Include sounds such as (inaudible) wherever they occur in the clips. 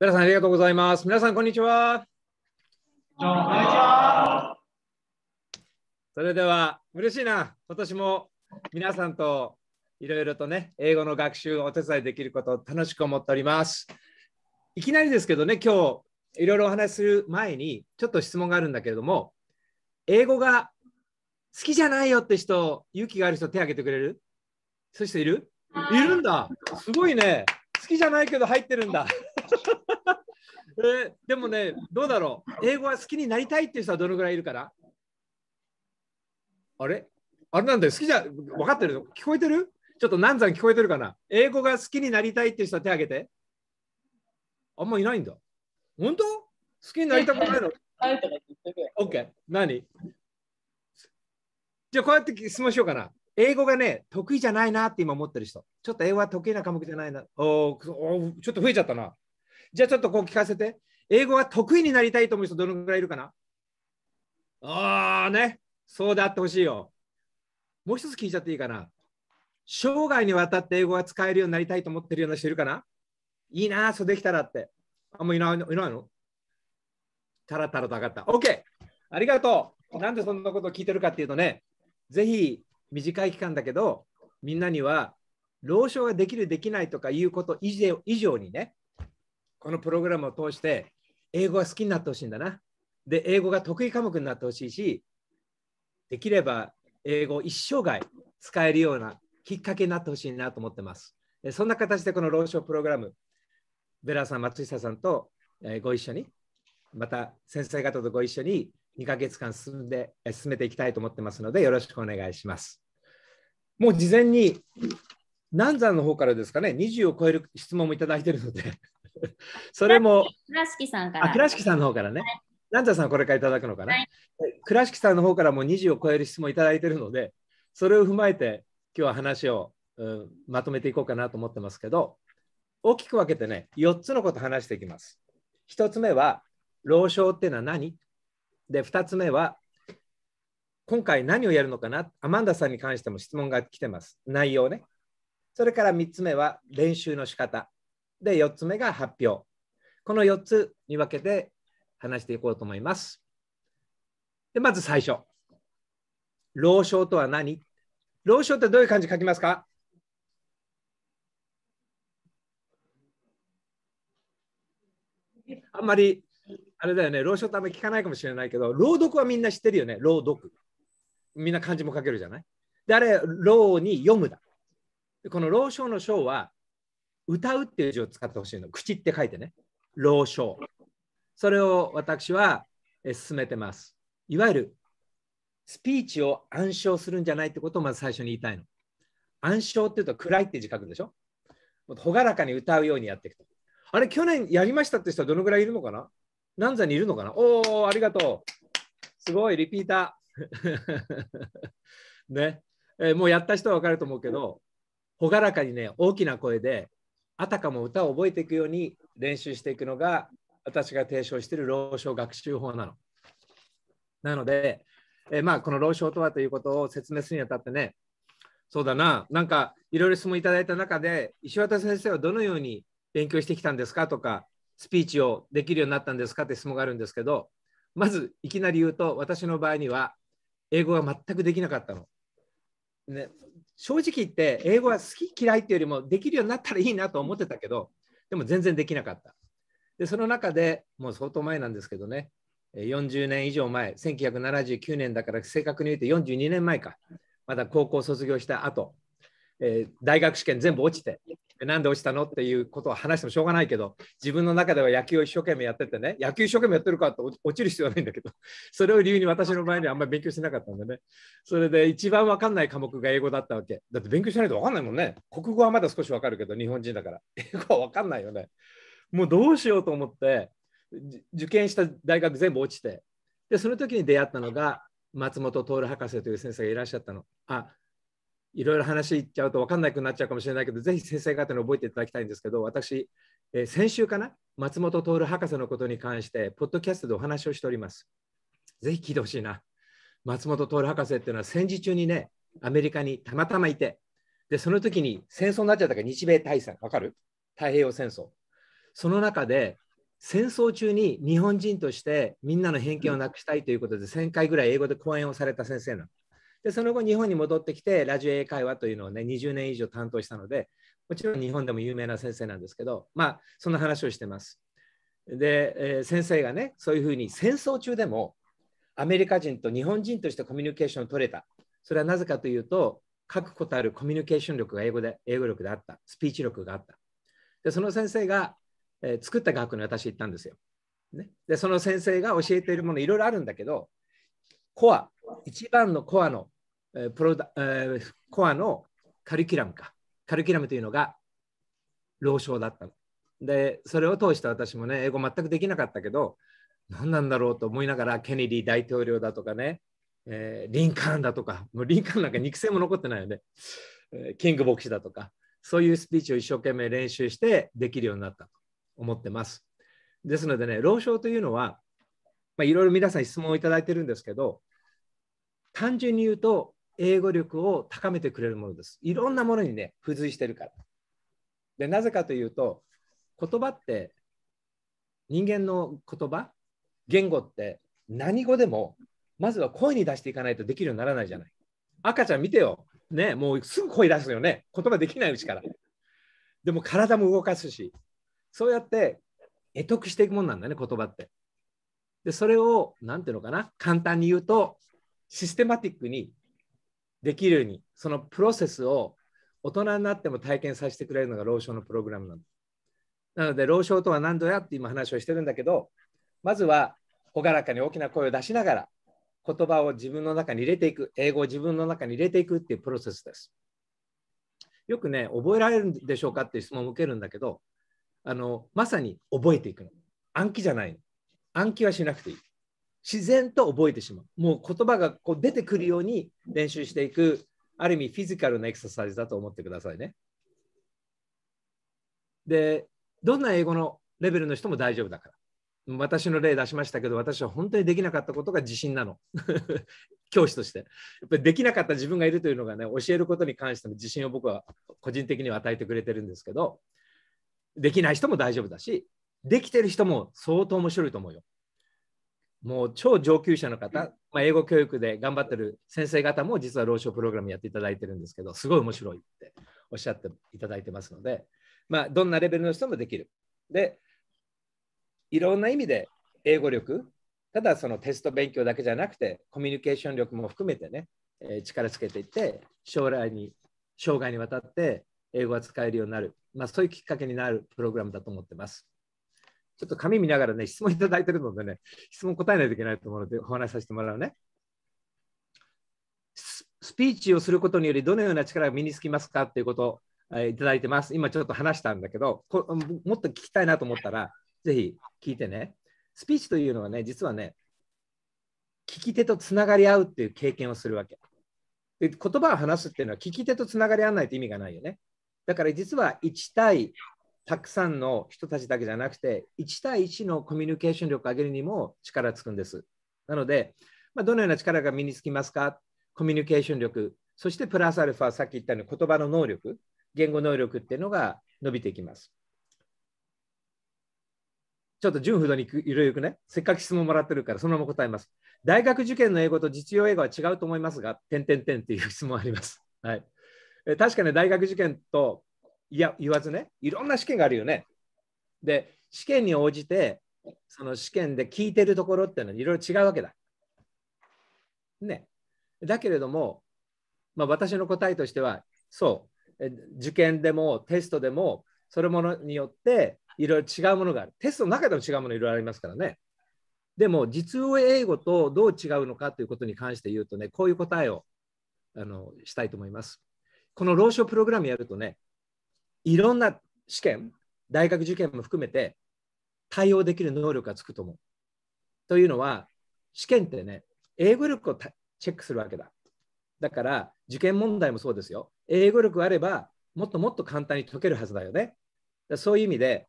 皆さんありがとうございます。皆さん、こんにちは。こんにちは。それでは、嬉しいな。今年も皆さんといろいろとね、英語の学習をお手伝いできることを楽しく思っております。いきなりですけどね、今日いろいろお話しする前に、ちょっと質問があるんだけれども、英語が好きじゃないよって人、勇気がある人、手を挙げてくれるそしているいるんだ。すごいね。好きじゃないけど入ってるんだ。えー、でもね、どうだろう。英語は好きになりたいっていう人はどのぐらいいるかなあれあれなんだよ。好きじゃ、分かってる聞こえてるちょっと難産聞こえてるかな英語が好きになりたいっていう人は手挙げて。あんまいないんだ。本当好きになりたくないの ?OK。何じゃあこうやって質問しようかな。英語がね、得意じゃないなって今思ってる人。ちょっと英語は得意な科目じゃないな。おおちょっと増えちゃったな。じゃあちょっとこう聞かせて。英語が得意になりたいと思う人どのくらいいるかなああね、そうであってほしいよ。もう一つ聞いちゃっていいかな生涯にわたって英語が使えるようになりたいと思ってるような人いるかないいな、そうできたらって。あ、もういないいないのたらたらと上がった。OK! ありがとうなんでそんなことを聞いてるかっていうとね、ぜひ短い期間だけど、みんなには、老渉ができる、できないとかいうこと以上にね、このプログラムを通して、英語が好きになってほしいんだな。で、英語が得意科目になってほしいし、できれば英語を一生涯使えるようなきっかけになってほしいなと思ってます。そんな形でこの老少プログラム、ベラさん、松下さんとご一緒に、また先生方とご一緒に2ヶ月間進んで進めていきたいと思ってますので、よろしくお願いします。もう事前に、南山の方からですかね、20を超える質問もいただいているので (laughs) それも。倉敷さんから。倉敷さんの方からね。はい、なんさんこれからいただくのかな、はい、倉敷さんの方からも20を超える質問いただいているので、それを踏まえて今日は話を、うん、まとめていこうかなと思ってますけど、大きく分けてね、4つのこと話していきます。1つ目は、老症っていうのは何で、2つ目は、今回何をやるのかなアマンダさんに関しても質問が来てます。内容ね。それから3つ目は練習の仕方。で、4つ目が発表。この4つに分けて話していこうと思います。で、まず最初。老症とは何老症ってどういう漢字書きますかあんまり、あれだよね、老書ってあんまり聞かないかもしれないけど、朗読はみんな知ってるよね、朗読。みんな漢字も書けるじゃないで、あれ、老に読むだ。この老書の章は、歌うっていう字を使ってほしいの。口って書いてね。朗唱。それを私は進めてます。いわゆるスピーチを暗唱するんじゃないってことをまず最初に言いたいの。暗唱っていうと暗いって字書くでしょほがらかに歌うようにやっていくと。あれ、去年やりましたって人はどのぐらいいるのかな何座にいるのかなおお、ありがとう。すごい、リピーター。(laughs) ね、えー、もうやった人は分かると思うけど、ほがらかにね、大きな声であたかも歌を覚えていくように練習していくのが私が提唱している老少学習法なの。なので、えー、まあこの老少とはということを説明するにあたってね、そうだな、なんかいろいろ質問いただいた中で、石渡先生はどのように勉強してきたんですかとか、スピーチをできるようになったんですかって質問があるんですけど、まずいきなり言うと、私の場合には英語が全くできなかったの。ね、正直言って英語は好き嫌いっていうよりもできるようになったらいいなと思ってたけどでも全然できなかったでその中でもう相当前なんですけどね40年以上前1979年だから正確に言うと42年前かまだ高校卒業した後、えー、大学試験全部落ちてなんで落ちたのっていうことを話してもしょうがないけど、自分の中では野球を一生懸命やっててね、野球一生懸命やってるからと落ちる必要はないんだけど、(laughs) それを理由に私の場合にはあんまり勉強しなかったんでね。それで一番わかんない科目が英語だったわけ。だって勉強しないとわかんないもんね。国語はまだ少しわかるけど、日本人だから。(laughs) 英語はわかんないよね。もうどうしようと思って、受験した大学全部落ちて、で、その時に出会ったのが、松本徹博士という先生がいらっしゃったの。あいろいろ話いっちゃうと分かんなくなっちゃうかもしれないけど、ぜひ先生方に覚えていただきたいんですけど、私、えー、先週かな、松本徹博士のことに関して、ポッドキャストでお話をしております。ぜひ聞いてほしいな。松本徹博士っていうのは戦時中にね、アメリカにたまたまいて、で、その時に戦争になっちゃったから、日米大戦、わかる太平洋戦争。その中で、戦争中に日本人としてみんなの偏見をなくしたいということで、1000回ぐらい英語で講演をされた先生なの。でその後日本に戻ってきてラジオ英会話というのをね20年以上担当したのでもちろん日本でも有名な先生なんですけどまあそんな話をしてます。で、えー、先生がねそういうふうに戦争中でもアメリカ人と日本人としてコミュニケーションを取れたそれはなぜかというと確固たるコミュニケーション力が英語で英語力であったスピーチ力があったでその先生が、えー、作った学校に私行ったんですよ、ね、でその先生が教えているものいろいろあるんだけどコア一番のコアの、えー、プロダ、えー、コアのカリキュラムか。カリキュラムというのが、老将だったの。で、それを通して私もね、英語全くできなかったけど、何なんだろうと思いながら、ケネディ大統領だとかね、えー、リンカーンだとか、もうリンカーンなんか肉声も残ってないよね、えー、キング牧師だとか、そういうスピーチを一生懸命練習してできるようになったと思ってます。ですのでね、老将というのは、まあ、いろいろ皆さん質問をいただいてるんですけど、単純に言うと、英語力を高めてくれるものです。いろんなものにね、付随してるから。で、なぜかというと、言葉って、人間の言葉、言語って何語でも、まずは声に出していかないとできるようにならないじゃない。赤ちゃん見てよ。ね、もうすぐ声出すよね。言葉できないうちから。でも体も動かすし、そうやって得得していくもんなんだね、言葉って。で、それを、なんていうのかな、簡単に言うと、システマティックにできるように、そのプロセスを大人になっても体験させてくれるのが老少のプログラムなの。なので、老少とは何度やって今話をしてるんだけど、まずは朗らかに大きな声を出しながら、言葉を自分の中に入れていく、英語を自分の中に入れていくっていうプロセスです。よくね、覚えられるんでしょうかっていう質問を受けるんだけど、あのまさに覚えていくの。暗記じゃないの。暗記はしなくていい。自然と覚えてしまう。もう言葉がこう出てくるように練習していく、ある意味フィジカルなエクササイズだと思ってくださいね。で、どんな英語のレベルの人も大丈夫だから。私の例出しましたけど、私は本当にできなかったことが自信なの。(laughs) 教師として。やっぱりできなかった自分がいるというのがね、教えることに関しての自信を僕は個人的には与えてくれてるんですけど、できない人も大丈夫だし、できてる人も相当面白いと思うよ。もう超上級者の方、まあ、英語教育で頑張ってる先生方も実は老少プログラムやっていただいてるんですけど、すごい面白いっておっしゃっていただいてますので、まあ、どんなレベルの人もできる。で、いろんな意味で英語力、ただそのテスト勉強だけじゃなくて、コミュニケーション力も含めてね、えー、力つけていって、将来に、生涯にわたって英語が使えるようになる、まあ、そういうきっかけになるプログラムだと思ってます。ちょっと紙見ながらね、質問いただいてるのでね、質問答えないといけないと思うので、お話しさせてもらうね。スピーチをすることにより、どのような力が身につきますかということを、えいただいてます。今ちょっと話したんだけどこ、もっと聞きたいなと思ったら、ぜひ聞いてね。スピーチというのはね、実はね、聞き手とつながり合うっていう経験をするわけ。で言葉を話すっていうのは聞き手とつながり合わないと意味がないよね。だから実は1対たくさんの人たちだけじゃなくて、1対1のコミュニケーション力を上げるにも力つくんです。なので、まあ、どのような力が身につきますかコミュニケーション力、そしてプラスアルファ、さっき言ったように言葉の能力、言語能力っていうのが伸びていきます。ちょっと純不動にいろいろくね、せっかく質問もらってるから、そのまま答えます。大学受験の英語と実用英語は違うと思いますが、点点点っていう質問あります。はい。確かに大学受験といや言わずね、いろんな試験があるよね。で、試験に応じて、その試験で聞いてるところっていうのはいろいろ違うわけだ。ね。だけれども、まあ、私の答えとしては、そう、受験でもテストでも、それものによっていろいろ違うものがある。テストの中でも違うものいろいろありますからね。でも、実用英語とどう違うのかということに関して言うとね、こういう答えをあのしたいと思います。このョ書プログラムやるとね、いろんな試験、大学受験も含めて対応できる能力がつくと思う。というのは、試験ってね、英語力をチェックするわけだ。だから、受験問題もそうですよ。英語力あれば、もっともっと簡単に解けるはずだよね。そういう意味で、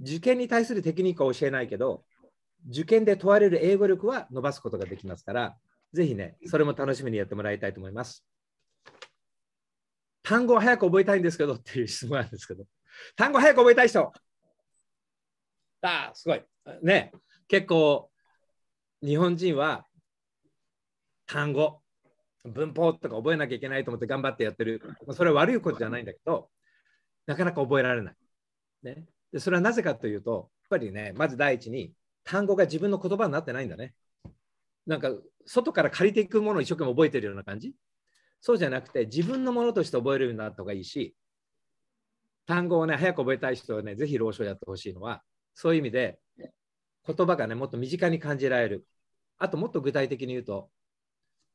受験に対するテクニックは教えないけど、受験で問われる英語力は伸ばすことができますから、ぜひね、それも楽しみにやってもらいたいと思います。単語を早く覚えたいんですけどっていう質問なんですけど、単語早く覚えたい人ああ、すごい。ね、結構、日本人は単語、文法とか覚えなきゃいけないと思って頑張ってやってる。それは悪いことじゃないんだけど、なかなか覚えられない。ね、でそれはなぜかというと、やっぱりね、まず第一に、単語が自分の言葉になってないんだね。なんか、外から借りていくものを一生懸命覚えてるような感じ。そうじゃなくて自分のものとして覚えるようになった方がいいし単語をね早く覚えたい人はねぜひ老書やってほしいのはそういう意味で言葉がねもっと身近に感じられるあともっと具体的に言うと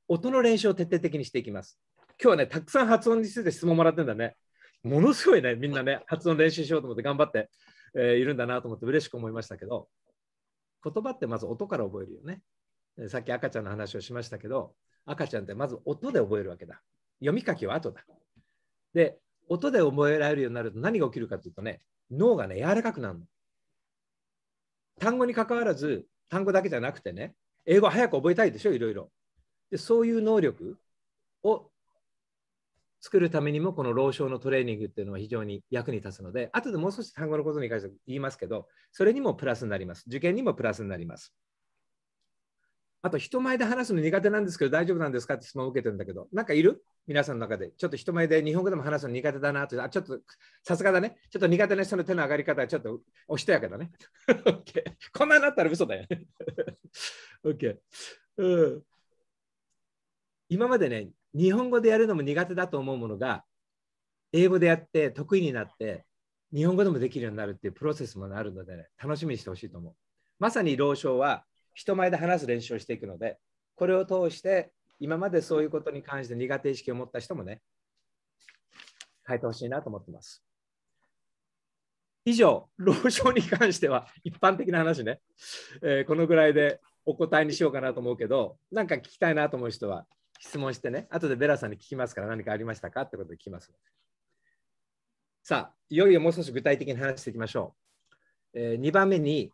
音の練習を徹底的にしていきます今日はねたくさん発音について質問もらってんだねものすごいねみんなね発音練習しようと思って頑張って、えー、いるんだなと思って嬉しく思いましたけど言葉ってまず音から覚えるよねさっき赤ちゃんの話をしましたけど赤ちゃんってまず音で覚えるわけだ。読み書きは後だ。で、音で覚えられるようになると何が起きるかというとね、脳がね、柔らかくなるの。単語にかかわらず、単語だけじゃなくてね、英語早く覚えたいでしょ、いろいろ。で、そういう能力を作るためにも、この老少のトレーニングっていうのは非常に役に立つので、後でもう少し単語のことに関して言いますけど、それにもプラスになります。受験にもプラスになります。あと人前で話すの苦手なんですけど大丈夫なんですかって質問を受けてるんだけど、なんかいる皆さんの中で。ちょっと人前で日本語でも話すの苦手だなと。あ、ちょっとさすがだね。ちょっと苦手な人の手の上がり方はちょっとおしとやけどね。(laughs) こんなになったら嘘だよね。(laughs) OK うん、今までね、日本語でやるのも苦手だと思うものが、英語でやって得意になって、日本語でもできるようになるっていうプロセスもあるので、ね、楽しみにしてほしいと思う。まさに老将は人前で話す練習をしていくので、これを通して、今までそういうことに関して苦手意識を持った人もね、変えてほしいなと思ってます。以上、老症に関しては一般的な話ね、えー、このぐらいでお答えにしようかなと思うけど、なんか聞きたいなと思う人は質問してね、後でベラさんに聞きますから何かありましたかってことで聞きます。さあ、いよいよもう少し具体的に話していきましょう。えー、2番目に、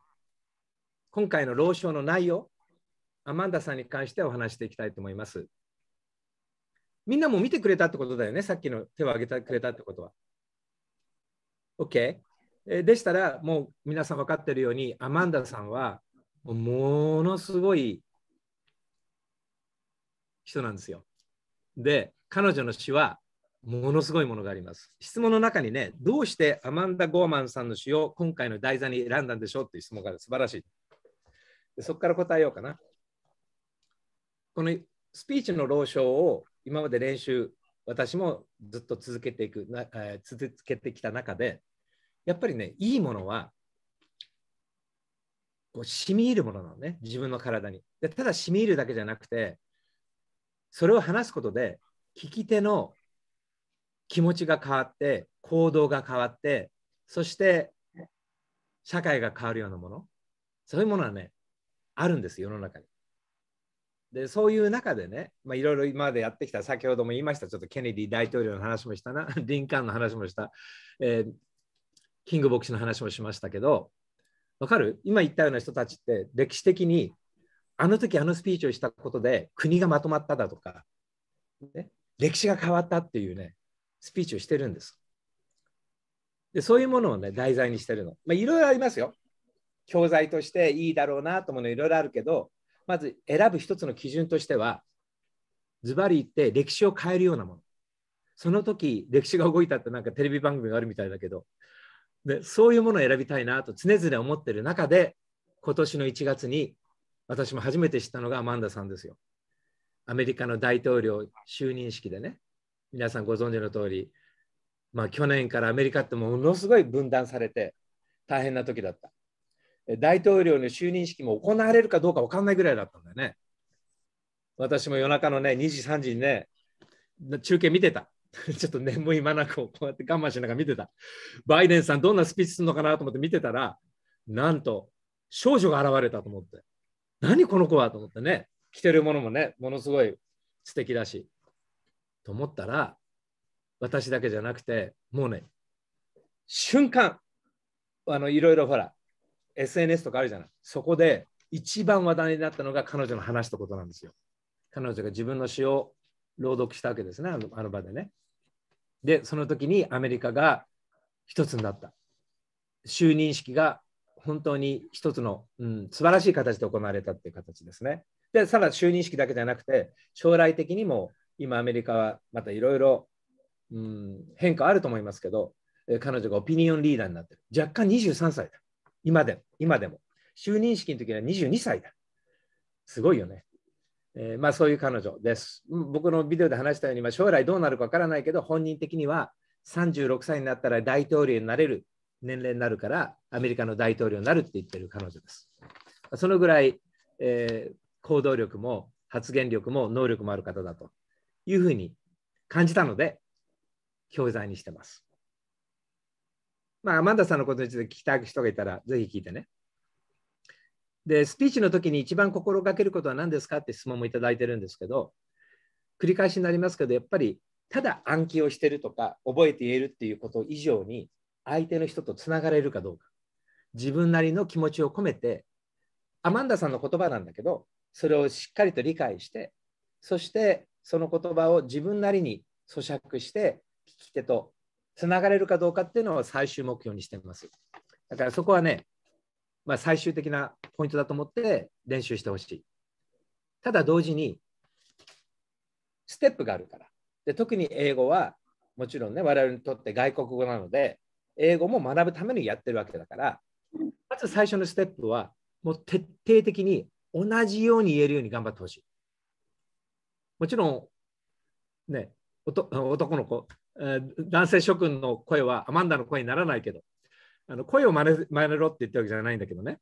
今回の老章の内容、アマンダさんに関してお話していきたいと思います。みんなも見てくれたってことだよね、さっきの手を挙げてくれたってことは。OK。でしたら、もう皆さん分かってるように、アマンダさんはものすごい人なんですよ。で、彼女の詩はものすごいものがあります。質問の中にね、どうしてアマンダ・ゴーマンさんの詩を今回の題材に選んだんでしょうっていう質問が素晴らしい。そこから答えようかな。このスピーチの朗唱を今まで練習、私もずっと続けていく、なえー、続けてきた中で、やっぱりね、いいものは、こう染み入るものなのね、自分の体に。でただ染み入るだけじゃなくて、それを話すことで、聞き手の気持ちが変わって、行動が変わって、そして社会が変わるようなもの、そういうものはね、あるんです世の中に。でそういう中でね、まあ、いろいろ今までやってきた先ほども言いましたちょっとケネディ大統領の話もしたな (laughs) リンカーンの話もした、えー、キング牧師の話もしましたけどわかる今言ったような人たちって歴史的にあの時あのスピーチをしたことで国がまとまっただとか、ね、歴史が変わったっていうねスピーチをしてるんです。でそういうものをね題材にしてるの。まあ、いろいろありますよ。教材としていいだろうなと思うのいろいろあるけど、まず選ぶ一つの基準としては、ズバリ言って歴史を変えるようなもの。その時、歴史が動いたってなんかテレビ番組があるみたいだけど、でそういうものを選びたいなと常々思ってる中で、今年の1月に私も初めて知ったのがアマンダさんですよ。アメリカの大統領就任式でね、皆さんご存知の通り、まあ、去年からアメリカってものすごい分断されて大変な時だった。大統領の就任式も行われるかどうか分かんないぐらいだったんだよね。私も夜中のね、2時、3時にね、中継見てた。(laughs) ちょっと眠いまなくをこうやって我慢しながら見てた。バイデンさん、どんなスピーチするのかなと思って見てたら、なんと少女が現れたと思って、何この子はと思ってね、着てるものもね、ものすごい素敵だし、と思ったら、私だけじゃなくて、もうね、瞬間、あのいろいろほら、SNS とかあるじゃない。そこで一番話題になったのが彼女の話したことなんですよ。彼女が自分の詩を朗読したわけですね、あのあの場でね。で、その時にアメリカが一つになった。就任式が本当に一つの、うん、素晴らしい形で行われたっていう形ですね。で、さら就任式だけじゃなくて、将来的にも今アメリカはまたいろいろ変化あると思いますけど、彼女がオピニオンリーダーになってる。若干23歳だ。今で今でも。就任式の時は22歳だ。すごいよね。えー、まあそういう彼女です。僕のビデオで話したように、まあ、将来どうなるかわからないけど、本人的には36歳になったら大統領になれる年齢になるから、アメリカの大統領になるって言ってる彼女です。そのぐらい、えー、行動力も発言力も能力もある方だというふうに感じたので、教材にしてます。まあ、アマンダさんのことについて聞きたい人がいたら、ぜひ聞いてね。で、スピーチの時に一番心がけることは何ですかって質問もいただいてるんですけど、繰り返しになりますけど、やっぱりただ暗記をしてるとか、覚えて言えるっていうこと以上に、相手の人とつながれるかどうか、自分なりの気持ちを込めて、アマンダさんの言葉なんだけど、それをしっかりと理解して、そしてその言葉を自分なりに咀嚼して、聞き手とつながれるかどうかっていうのを最終目標にしてます。だからそこはね、まあ、最終的なポイントだと思って練習してほしい。ただ同時に、ステップがあるから。で特に英語は、もちろんね、我々にとって外国語なので、英語も学ぶためにやってるわけだから、まず最初のステップは、もう徹底的に同じように言えるように頑張ってほしい。もちろん、ね、男の子男性諸君の声はアマンダの声にならないけど、あの声を真似真似ろって言ったわけじゃないんだけどね、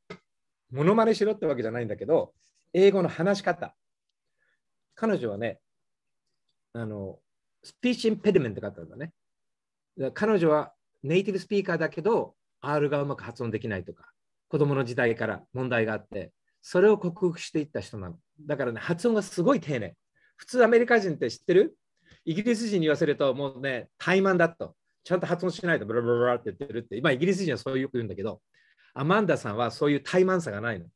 ものまねしろってわけじゃないんだけど、英語の話し方。彼女はね、あの、スピーチインペディメントがあったんだね。彼女はネイティブスピーカーだけど、R がうまく発音できないとか、子供の時代から問題があって、それを克服していった人なの。だからね、発音がすごい丁寧。普通アメリカ人って知ってるイギリス人に言わせると、もうね、怠慢だと。ちゃんと発音しないとブラブラブラって言ってるって、今、イギリス人はそうよく言うんだけど、アマンダさんはそういう怠慢さがないの。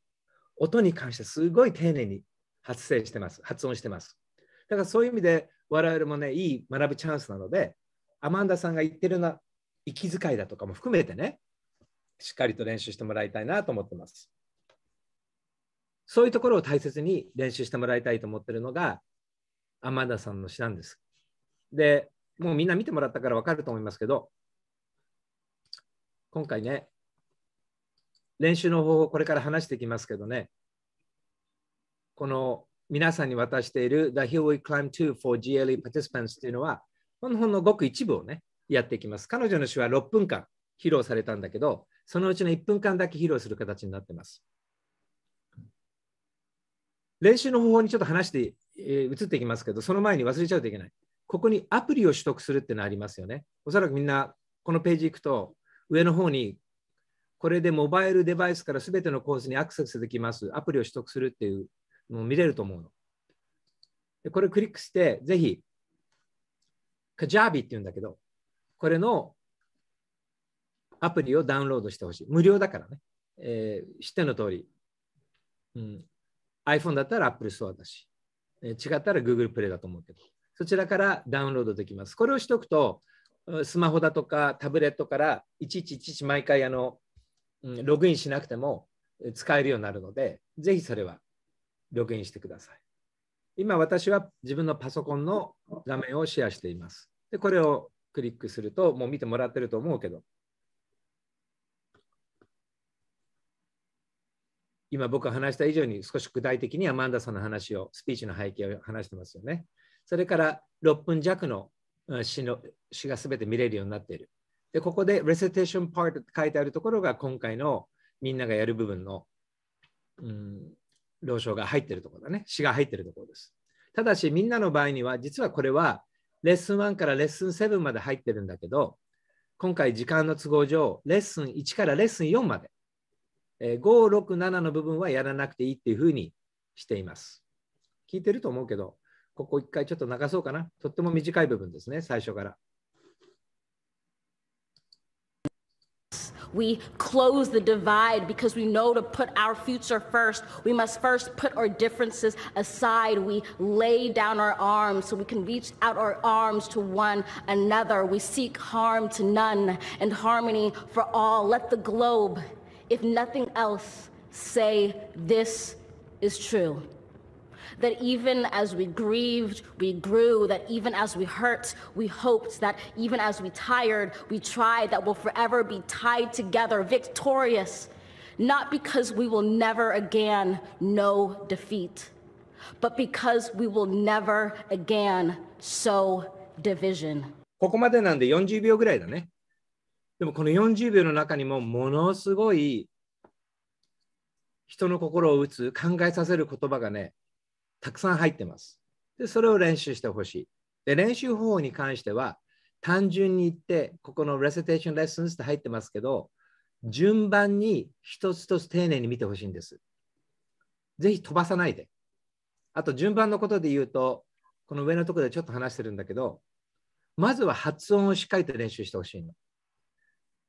音に関してすごい丁寧に発声してます、発音してます。だからそういう意味で、我々もね、いい学ぶチャンスなので、アマンダさんが言ってるような息遣いだとかも含めてね、しっかりと練習してもらいたいなと思ってます。そういうところを大切に練習してもらいたいと思ってるのが、アマンダさんの詩なんです。で、もうみんな見てもらったから分かると思いますけど、今回ね、練習の方法、これから話していきますけどね、この皆さんに渡している The Hill We Climb To for GLE Participants というのは、ほんのごく一部をね、やっていきます。彼女の詩は6分間披露されたんだけど、そのうちの1分間だけ披露する形になってます。練習の方法にちょっと話して、えー、移っていきますけど、その前に忘れちゃうといけない。ここにアプリを取得するっていうのありますよね。おそらくみんな、このページ行くと、上の方に、これでモバイルデバイスから全てのコースにアクセスできます、アプリを取得するっていうのを見れると思うの。でこれクリックして、ぜひ、カジャービっていうんだけど、これのアプリをダウンロードしてほしい。無料だからね。えー、知っての通り、うん、iPhone だったら Apple Store だし、えー、違ったら Google Play だと思うけど。そちらからダウンロードできます。これをしとくと、スマホだとかタブレットからいちいちいちいち毎回あのログインしなくても使えるようになるので、ぜひそれはログインしてください。今私は自分のパソコンの画面をシェアしています。で、これをクリックすると、もう見てもらってると思うけど、今僕が話した以上に少し具体的にアマンダさんの話を、スピーチの背景を話してますよね。それから6分弱の詩の詩が全て見れるようになっている。で、ここで Recitation Part って書いてあるところが今回のみんながやる部分の、うん、老章が入ってるところだね。詩が入ってるところです。ただし、みんなの場合には、実はこれはレッスン1からレッスン7まで入ってるんだけど、今回時間の都合上、レッスン1からレッスン4まで、えー、5、6、7の部分はやらなくていいっていうふうにしています。聞いてると思うけど、ここ一回ちょっと流そうかな。とっても短い部分ですね、最初から。We close the divide because we know to put our future first. We must first put our differences aside. We lay down our arms so we can reach out our arms to one another. We seek harm to none and harmony for all. Let the globe, if nothing else, say this is true that even as we grieved, we grew, that even as we hurt, we hoped, that even as we tired, we tried, that we'll forever be tied together, victorious, not because we will never again know defeat, but because we will never again sow division. ここまでなんで40秒ぐらいだね。でもこの40秒の中にもものすごい人の心を打つ考えさせる言葉がねたくさん入ってます。で、それを練習してほしい。で、練習方法に関しては、単純に言って、ここのレセテーションレッスンって入ってますけど、順番に一つ一つ丁寧に見てほしいんです。ぜひ飛ばさないで。あと、順番のことで言うと、この上のところでちょっと話してるんだけど、まずは発音をしっかりと練習してほしいの。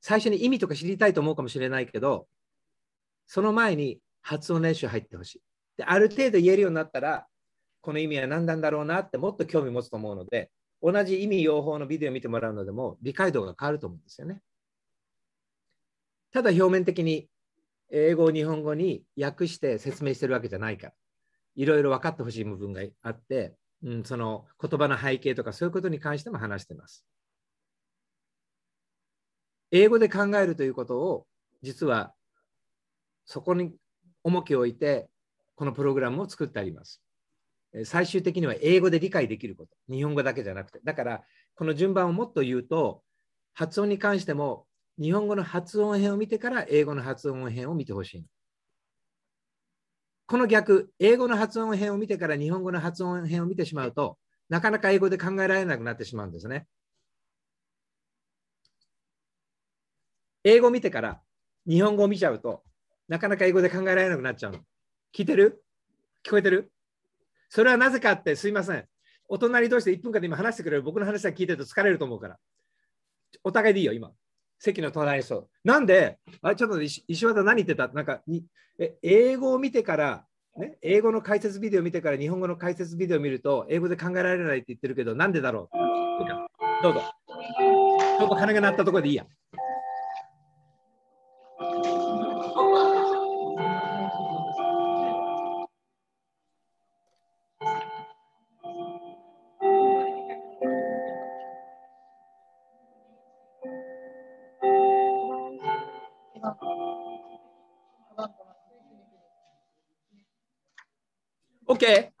最初に意味とか知りたいと思うかもしれないけど、その前に発音練習入ってほしい。である程度言えるようになったらこの意味は何なんだろうなってもっと興味持つと思うので同じ意味用法のビデオを見てもらうのでも理解度が変わると思うんですよね。ただ表面的に英語を日本語に訳して説明してるわけじゃないからいろいろ分かってほしい部分があって、うん、その言葉の背景とかそういうことに関しても話してます。英語で考えるということを実はそこに重きを置いてこのプログラムを作ってあります。最終的には英語で理解できること。日本語だけじゃなくて。だから、この順番をもっと言うと、発音に関しても、日本語の発音編を見てから英語の発音編を見てほしい。この逆、英語の発音編を見てから日本語の発音編を見てしまうと、なかなか英語で考えられなくなってしまうんですね。英語を見てから日本語を見ちゃうとなかなか英語で考えられなくなっちゃうの。聞いてる聞こえてるそれはなぜかってすいません。お隣同士で1分間で今話してくれる僕の話は聞いてると疲れると思うから。お互いでいいよ、今。席の隣にそう。なんで、あれちょっと石渡何言ってたなんかにえ、英語を見てから、ね、英語の解説ビデオ見てから日本語の解説ビデオを見ると、英語で考えられないって言ってるけど、なんでだろうどうぞ。ちょっと鐘が鳴ったところでいいや。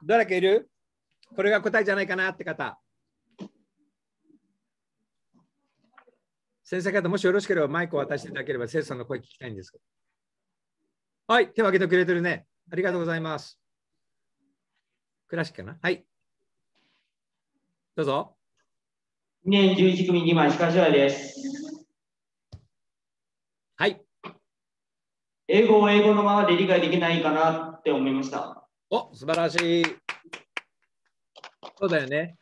誰かいるこれが答えじゃないかなって方。先生方、もしよろしければマイクを渡していただければ、生徒さんの声聞きたいんですけど。はい、手を挙げてくれてるね。ありがとうございます。クラシックかなはい。どうぞ。2年11組2番、石川翔です。はい。英語を英語のままで理解できないかなって思いました。お素晴らしい。そうだよね。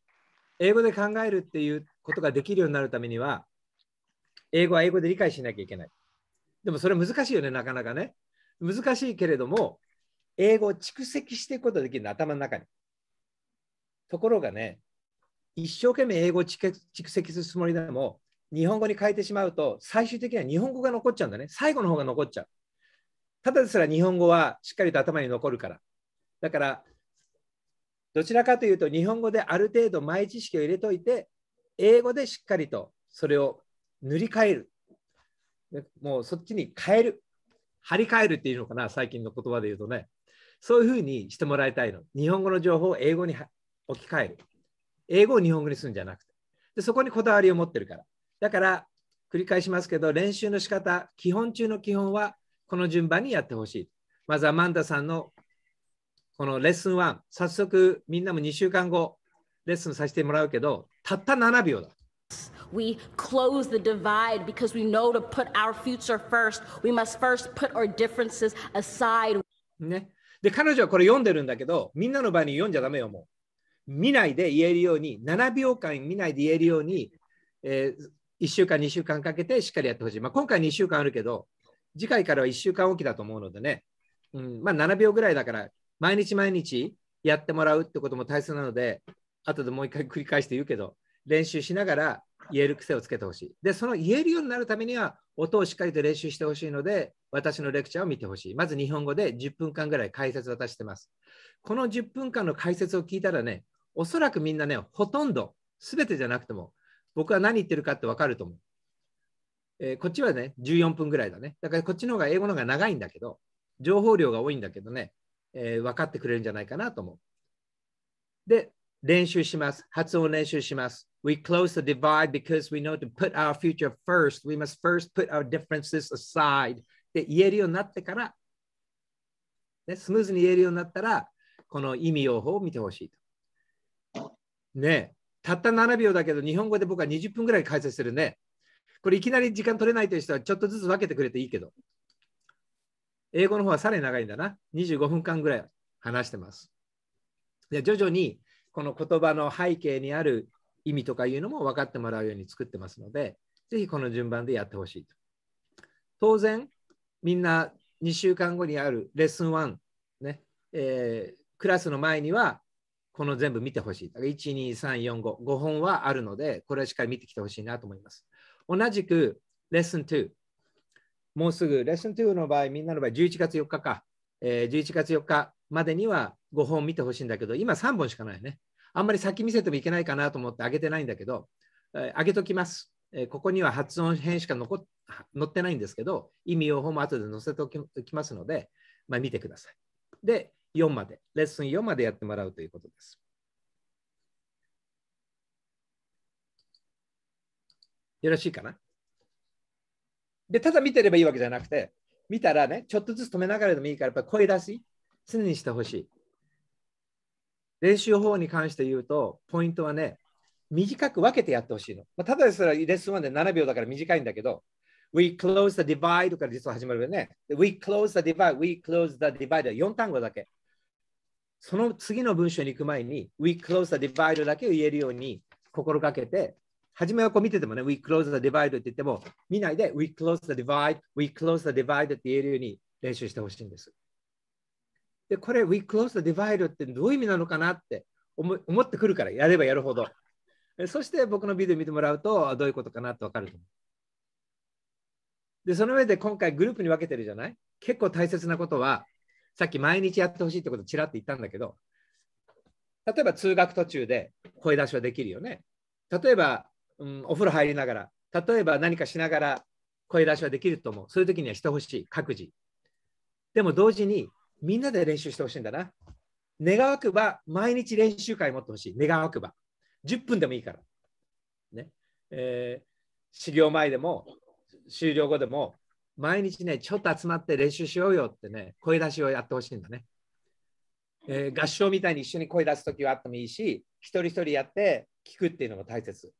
英語で考えるっていうことができるようになるためには、英語は英語で理解しなきゃいけない。でもそれ難しいよね、なかなかね。難しいけれども、英語を蓄積していくことができるの、頭の中に。ところがね、一生懸命英語を蓄積するつもりでも、日本語に変えてしまうと、最終的には日本語が残っちゃうんだね。最後の方が残っちゃう。ただですら日本語はしっかりと頭に残るから。だから、どちらかというと、日本語である程度前知識を入れといて、英語でしっかりとそれを塗り替える。もうそっちに変える。張り替えるっていうのかな、最近の言葉で言うとね。そういうふうにしてもらいたいの。日本語の情報を英語に置き換える。英語を日本語にするんじゃなくて。でそこにこだわりを持ってるから。だから、繰り返しますけど、練習の仕方、基本中の基本はこの順番にやってほしい。まず、アマンダさんのこのレッスン1、早速みんなも2週間後、レッスンさせてもらうけど、たった7秒だ。We close the divide because we know to put our future first. We must first put our differences aside. ね。で、彼女はこれ読んでるんだけど、みんなの場合に読んじゃダメよ、もう。見ないで言えるように、7秒間見ないで言えるように、えー、1週間、2週間かけてしっかりやってほしい。まあ、今回2週間あるけど、次回からは1週間おきだと思うのでね、うんまあ、7秒ぐらいだから毎日毎日やってもらうってことも大切なので、後でもう一回繰り返して言うけど、練習しながら言える癖をつけてほしい。で、その言えるようになるためには、音をしっかりと練習してほしいので、私のレクチャーを見てほしい。まず日本語で10分間ぐらい解説を渡してます。この10分間の解説を聞いたらね、おそらくみんなね、ほとんど、全てじゃなくても、僕は何言ってるかって分かると思う。えー、こっちはね、14分ぐらいだね。だからこっちの方が英語の方が長いんだけど、情報量が多いんだけどね、えー、分かってくれるんじゃないかなと思う。で、練習します。発音練習します。We close the divide because we know to put our future first. We must first put our differences aside. で、言えるようになってから、ね、スムーズに言えるようになったら、この意味用法を見てほしいと。ねたった7秒だけど、日本語で僕は20分ぐらい解説するね。これいきなり時間取れないという人は、ちょっとずつ分けてくれていいけど。英語の方はさらに長いんだな。25分間ぐらい話してます。で徐々にこの言葉の背景にある意味とかいうのも分かってもらうように作ってますので、ぜひこの順番でやってほしいと。当然、みんな2週間後にあるレッスン1、ねえー、クラスの前にはこの全部見てほしい。だから1、2、3、4、5、5本はあるので、これはしっかり見てきてほしいなと思います。同じくレッスン2、もうすぐレッスン2の場合、みんなの場合、11月4日か、えー、11月4日までには5本見てほしいんだけど、今3本しかないね。あんまり先見せてもいけないかなと思って上げてないんだけど、えー、上げときます。えー、ここには発音編しか残っ載ってないんですけど、意味、用法も後で載せておきますので、まあ、見てください。で、4まで、レッスン4までやってもらうということです。よろしいかなで、ただ見てればいいわけじゃなくて、見たらね、ちょっとずつ止めながらでもいいから、やっぱ声出し、常にしてほしい。練習法に関して言うと、ポイントはね、短く分けてやってほしいの。まあ、ただですらレッスン1で7秒だから短いんだけど、We close the divide から実は始まるよね。We close the divide, we close the divide は4単語だけ。その次の文章に行く前に、We close the divide だけを言えるように心がけて、初めはこう見ててもね、We close the divide って言っても、見ないで We close the divide, We close the divide って言えるように練習してほしいんです。で、これ We close the divide ってどういう意味なのかなって思思ってくるから、やればやるほど。そして僕のビデオ見てもらうと、どういうことかなってわかると思う。で、その上で今回グループに分けてるじゃない結構大切なことは、さっき毎日やってほしいってことちらっと言ったんだけど、例えば通学途中で声出しはできるよね。例えばうん、お風呂入りながら、例えば何かしながら声出しはできると思う。そういう時にはしてほしい、各自。でも同時に、みんなで練習してほしいんだな。願わくば、毎日練習会持ってほしい。願わくば。10分でもいいから。ね。えー、修行前でも、終了後でも、毎日ね、ちょっと集まって練習しようよってね、声出しをやってほしいんだね。えー、合唱みたいに一緒に声出す時はあってもいいし、一人一人やって聞くっていうのも大切。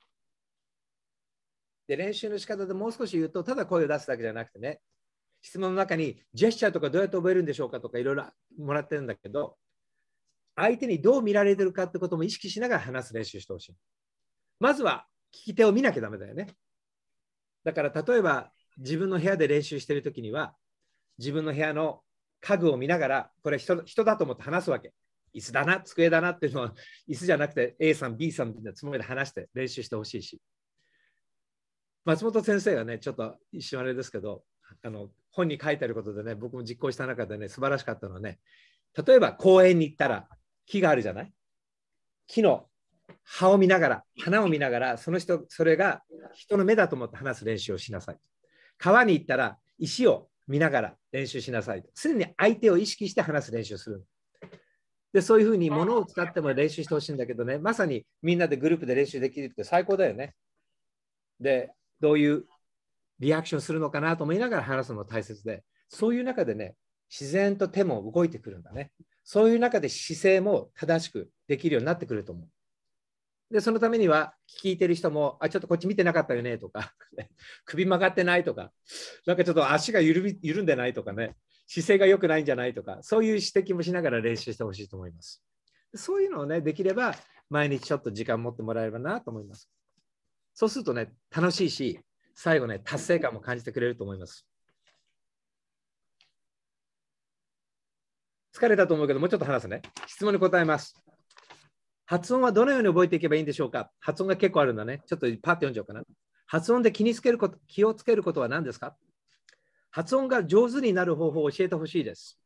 で、練習の仕方でもう少し言うと、ただ声を出すだけじゃなくてね、質問の中にジェスチャーとかどうやって覚えるんでしょうかとかいろいろもらってるんだけど、相手にどう見られてるかってことも意識しながら話す練習してほしい。まずは聞き手を見なきゃだめだよね。だから例えば自分の部屋で練習してるときには、自分の部屋の家具を見ながら、これ人人だと思って話すわけ。椅子だな、机だなっていうのは、椅子じゃなくて A さん、B さんみたいなつもりで話して練習してほしいし。松本先生がねちょっと一瞬あれですけどあの本に書いてあることでね僕も実行した中でね素晴らしかったのはね例えば公園に行ったら木があるじゃない木の葉を見ながら花を見ながらその人それが人の目だと思って話す練習をしなさい川に行ったら石を見ながら練習しなさい常に相手を意識して話す練習をするでそういうふうに物を使っても練習してほしいんだけどねまさにみんなでグループで練習できるって最高だよねでどういうリアクションするのかなと思いながら話すのも大切で、そういう中でね、自然と手も動いてくるんだね。そういう中で姿勢も正しくできるようになってくると思う。で、そのためには聞いてる人も、あ、ちょっとこっち見てなかったよねとか (laughs) 首曲がってないとか、なんかちょっと足が緩み緩んでないとかね、姿勢が良くないんじゃないとか、そういう指摘もしながら練習してほしいと思います。そういうのをね、できれば毎日ちょっと時間持ってもらえればなと思います。そうするとね、楽しいし、最後ね、達成感も感じてくれると思います。疲れたと思うけど、もうちょっと話すね。質問に答えます。発音はどのように覚えていけばいいんでしょうか発音が結構あるんだね。ちょっとパッと読んじゃおうかな。発音で気につけること、気をつけることは何ですか発音が上手になる方法を教えてほしいです。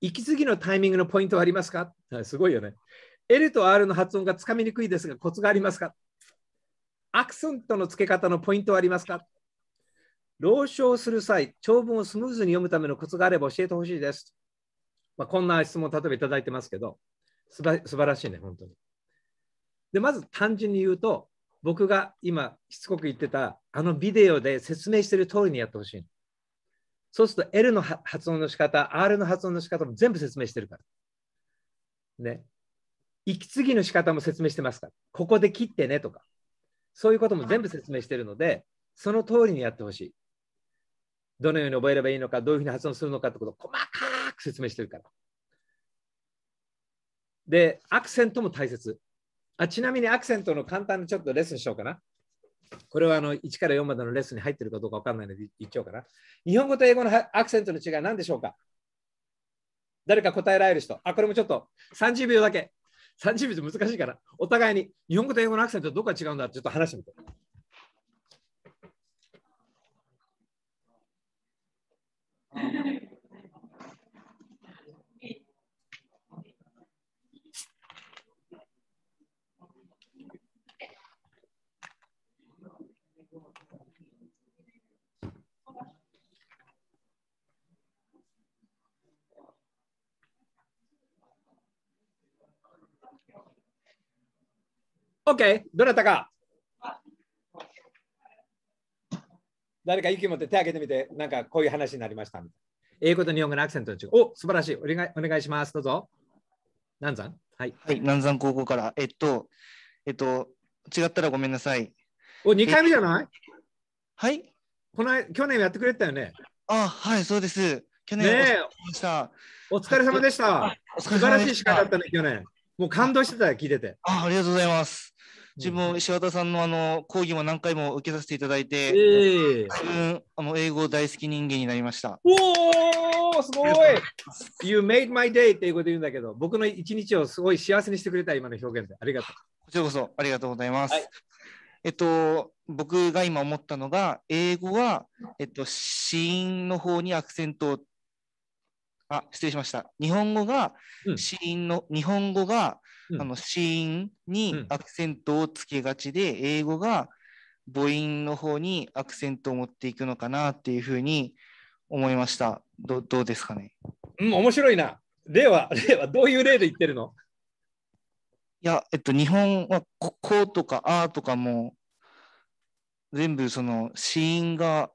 息継ぎのタイミングのポイントはありますかすごいよね。L と R の発音がつかみにくいですが、コツがありますかアクセントの付け方のポイントはありますか朗唱する際、長文をスムーズに読むためのコツがあれば教えてほしいです。まあ、こんな質問、例えばいただいてますけど、すば素晴らしいね、本当に。で、まず単純に言うと、僕が今しつこく言ってた、あのビデオで説明してる通りにやってほしい。そうすると L の発音の仕方、R の発音の仕方も全部説明してるから。ね。息継ぎの仕方も説明してますから。ここで切ってねとか。そういうことも全部説明しているので、その通りにやってほしい。どのように覚えればいいのか、どういうふうに発音するのかってことを細かく説明してるから。で、アクセントも大切。あちなみにアクセントの簡単なちょっとレッスンしようかな。これはあの1から4までのレッスンに入ってるかどうか分かんないので言っちゃおうかな。日本語と英語のアクセントの違いは何でしょうか誰か答えられる人。あ、これもちょっと30秒だけ。30秒難しいから、お互いに日本語と英語のアクセントどこが違うんだってちょっと話してみて。OK、どなたか誰か息持って手挙げてみて、なんかこういう話になりました。英語と日本語のアクセントの違い。お、素晴らしい。お願いお願いします。どうぞ。南山はい。はい、南山高校から。えっと、えっと、違ったらごめんなさい。お、2回目じゃないはいこの去年やってくれたよね。あ、はい、そうです。去年、ね、お疲れ様でした。お疲れ様でした。素晴らしい司会だったね、去年。もう感動してたよ、聞いてて。あありがとうございます。自分、石渡さんのあの講義も何回も受けさせていただいて、えー、あの英語大好き人間になりました。おお、すごい !You made my day っていうこと言うんだけど、僕の一日をすごい幸せにしてくれた今の表現で。ありがとう。こちらこそありがとうございます。はい、えっと、僕が今思ったのが、英語は、えっと、死因の方にアクセントをあ失礼しました。日本語が、死因の、日本語がん、あの子音にアクセントをつけがちで、英語が母音の方にアクセントを持っていくのかなっていうふうに思いました。どどうですかねうん、面白いな。例は、例 (laughs) はどういう例で言ってるのいや、えっと、日本はこうとかあとかも全部その子音が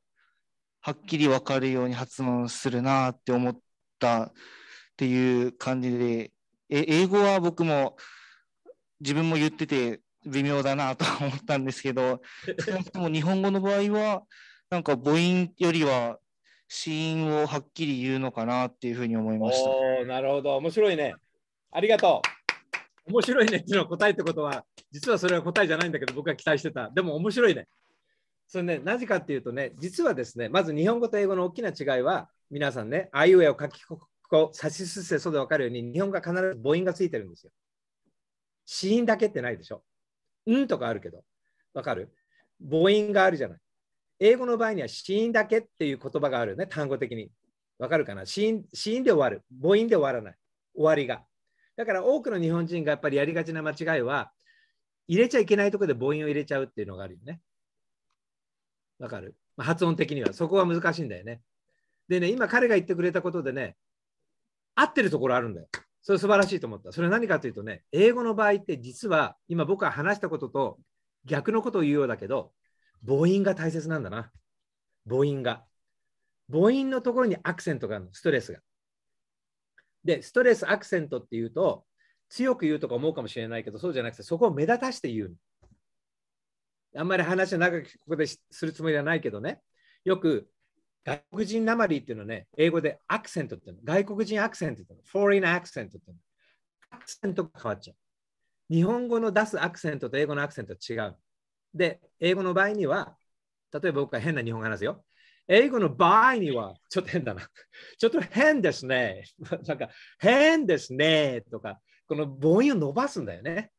はっきり分かるように発音するなって思ったっていう感じでえ英語は僕も自分も言ってて微妙だなと思ったんですけど、少なくとも日本語の場合は、なんか母音よりは子音をはっきり言うのかなっていうふうに思いました。おなるほど、面白いね。ありがとう。面白いねっていうの答えってことは、実はそれは答えじゃないんだけど、僕は期待してた。でも面白いね。それね、なぜかっていうとね、実はですね、まず日本語と英語の大きな違いは、皆さんね、あいうえを書きこう、差しすせそうで分かるように、日本が必ず母音がついてるんですよ。子音だけってないでしょ。うんとかあるけど、分かる母音があるじゃない。英語の場合には子音だけっていう言葉があるよね、単語的に。分かるかな子音子音で終わる。母音で終わらない。終わりが。だから多くの日本人がやっぱりやりがちな間違いは、入れちゃいけないとこで母音を入れちゃうっていうのがあるよね。わかる、まあ、発音的には。そこは難しいんだよね。でね、今彼が言ってくれたことでね、合ってるところあるんだよ。それ素晴らしいと思った。それ何かというとね、英語の場合って実は今僕は話したことと逆のことを言うようだけど、母音が大切なんだな。母音が。母音のところにアクセントがあるの、ストレスが。で、ストレス、アクセントっていうと、強く言うとか思うかもしれないけど、そうじゃなくて、そこを目立たして言う。あんまり話は長くここでするつもりはないけどね、よく外国人なまりっていうのね、英語でアクセントって外国人アクセントってフォーリンアクセントってアクセントが変わっちゃう。日本語の出すアクセントと英語のアクセントは違う。で、英語の場合には、例えば僕は変な日本語話すよ。英語の場合には、ちょっと変だな。(laughs) ちょっと変ですね。(laughs) なんか、変ですね。とか、この母音を伸ばすんだよね。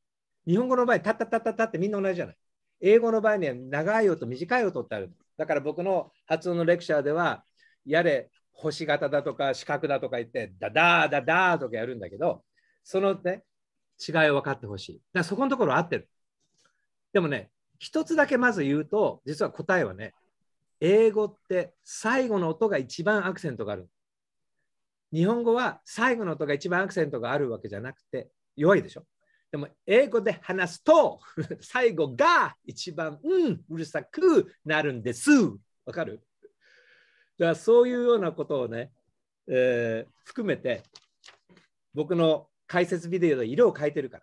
日本語の場合、たったたタたたってみんな同じじゃない。英語の場合には長い音、短い音ってある。だから僕の発音のレクチャーでは、やれ、星型だとか四角だとか言って、ダダーダダーとかやるんだけど、そのね、違いを分かってほしい。だからそこのところ合ってる。でもね、一つだけまず言うと、実は答えはね、英語って最後の音が一番アクセントがある。日本語は最後の音が一番アクセントがあるわけじゃなくて弱いでしょ。でも英語で話すと (laughs) 最後が一番、うん、うるさくなるんです。わかるだからそういうようなことをね、えー、含めて僕の解説ビデオで色を変えてるか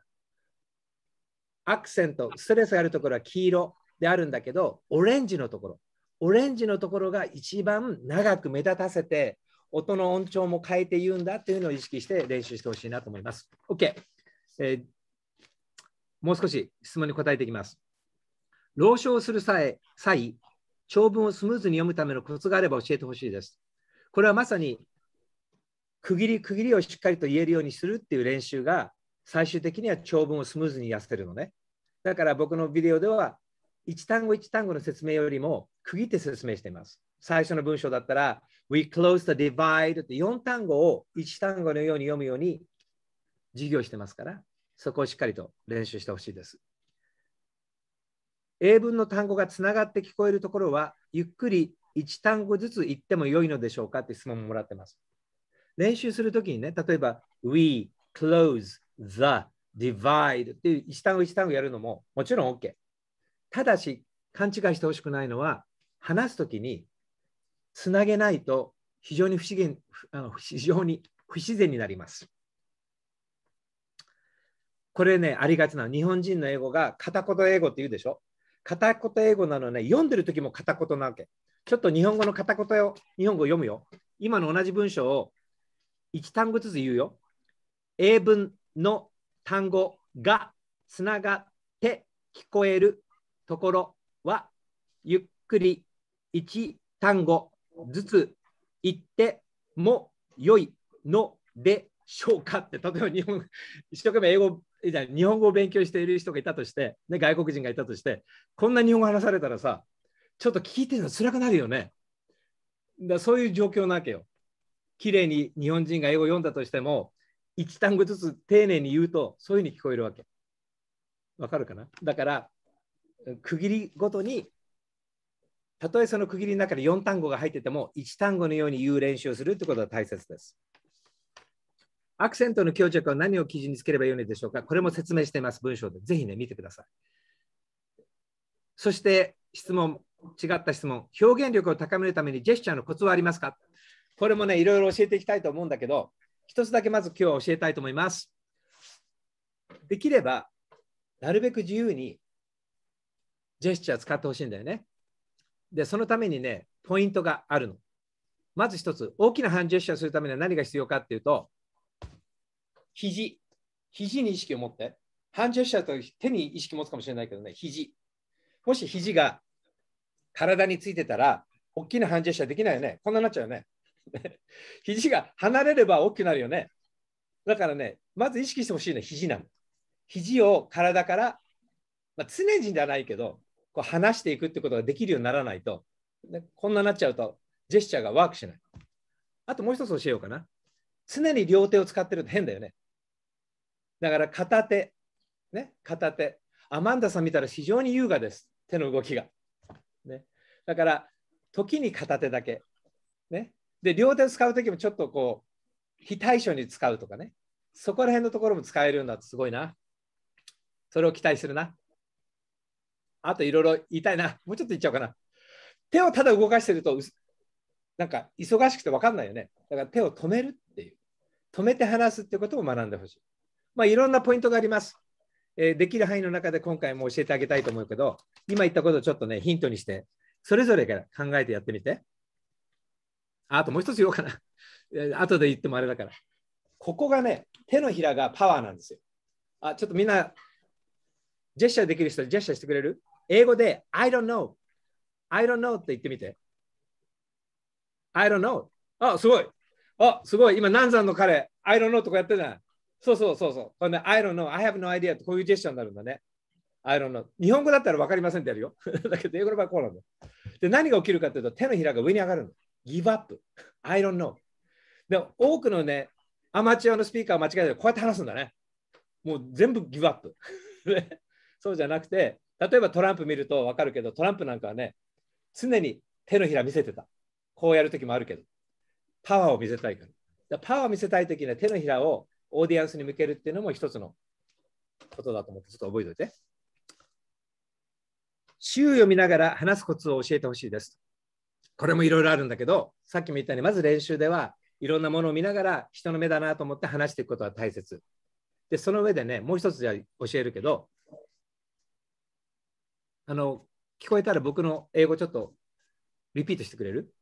らアクセントストレスがあるところは黄色であるんだけどオレンジのところオレンジのところが一番長く目立たせて音の音調も変えて言うんだっていうのを意識して練習してほしいなと思います。OK、えー、もう少し質問に答えていきます。老唱する際、際長文をスムーズに読むためのコツがあれば教えてほしいです。これはまさに区切り区切りをしっかりと言えるようにするっていう練習が最終的には長文をスムーズに痩せるのね。だから僕のビデオでは1単語1単語の説明よりも区切って説明しています。最初の文章だったら We close the divide って4単語を1単語のように読むように授業してますからそこをしっかりと練習してほしいです。英文の単語がつながって聞こえるところは、ゆっくり1単語ずつ言っても良いのでしょうかって質問ももらってます。練習するときにね、例えば、we, close, the, divide っていう一単語一単語やるのももちろん OK。ただし、勘違いしてほしくないのは、話すときにつなげないと非常に不自然あの非常に不自然になります。これね、ありがちな日本人の英語が片言英語って言うでしょ片言英語なのね、読んでる時も片言なわけ。ちょっと日本語の片言を、日本語読むよ。今の同じ文章を1単語ずつ言うよ。英文の単語がつながって聞こえるところは、ゆっくり1単語ずつ言っても良いのでしょうかって、例えば日本、一生懸命英語日本語を勉強している人がいたとして、ね、外国人がいたとして、こんな日本語話されたらさ、ちょっと聞いてるの辛くなるよね。だそういう状況なわけよ。綺麗に日本人が英語を読んだとしても、1単語ずつ丁寧に言うと、そういうふうに聞こえるわけ。わかるかなだから、区切りごとに、たとえその区切りの中で4単語が入ってても、1単語のように言う練習をするってことが大切です。アクセントの強弱は何を基準につければよいのでしょうかこれも説明しています、文章で。ぜひね、見てください。そして質問、違った質問。表現力を高めるためにジェスチャーのコツはありますかこれもね、いろいろ教えていきたいと思うんだけど、一つだけまず今日は教えたいと思います。できれば、なるべく自由にジェスチャー使ってほしいんだよね。で、そのためにね、ポイントがあるの。まず一つ、大きな反ジェスチャーするためには何が必要かっていうと、肘、肘に意識を持って、反ンジェスチャーと手に意識を持つかもしれないけどね、肘。もし肘が体についてたら、大きな反射ジェスチャーできないよね。こんなになっちゃうよね。(laughs) 肘が離れれば大きくなるよね。だからね、まず意識してほしいのは肘なの。肘を体から、まあ、常人じゃないけど、こう離していくってことができるようにならないと、ね、こんなになっちゃうと、ジェスチャーがワークしない。あともう一つ教えようかな。常に両手を使ってると変だよね。だから片手、ね、片手。アマンダさん見たら非常に優雅です。手の動きが。ね、だから、時に片手だけ。ね、で、両手を使うときもちょっとこう、非対称に使うとかね。そこら辺のところも使えるんだすごいな。それを期待するな。あといろいろ言いたいな。もうちょっと言っちゃおうかな。手をただ動かしてると、なんか忙しくて分かんないよね。だから手を止めるっていう。止めて話すってことも学んでほしい。まあ、いろんなポイントがあります。えー、できる範囲の中で今回も教えてあげたいと思うけど、今言ったことをちょっとね、ヒントにして、それぞれから考えてやってみて。あともう一つ言おうかな。後で言ってもあれだから。ここがね、手のひらがパワーなんですよ。あ、ちょっとみんな、ジェスチャーできる人、ジェスチャーしてくれる英語で、I don't know。I don't know って言ってみて。I don't know。あ、すごい。あ、すごい。今、南山の彼、I don't know とかやってるじゃない。そうそうそうそう。この I don't know, I have no idea ってこういうジェスチャーになるんだね。I don't know。日本語だったら分かりませんってやるよ。(laughs) だけど英語の場合こうなんだ。で、何が起きるかというと手のひらが上に上がるの。Give up。I don't know。で、多くのね、アマチュアのスピーカーを間違えてこうやって話すんだね。もう全部ギブアップ。そうじゃなくて、例えばトランプ見ると分かるけど、トランプなんかはね、常に手のひら見せてた。こうやるときもあるけど、パワーを見せたいから。パワーを見せたいときには手のひらをオーディエンスに向けるっていうのも一つのことだと思って、ちょっと覚えておいて。詩を読みながら話すコツを教えてほしいです。これもいろいろあるんだけど、さっきも言ったように、まず練習ではいろんなものを見ながら人の目だなと思って話していくことは大切。で、その上でね、もう一つじゃ教えるけど、あの、聞こえたら僕の英語ちょっとリピートしてくれる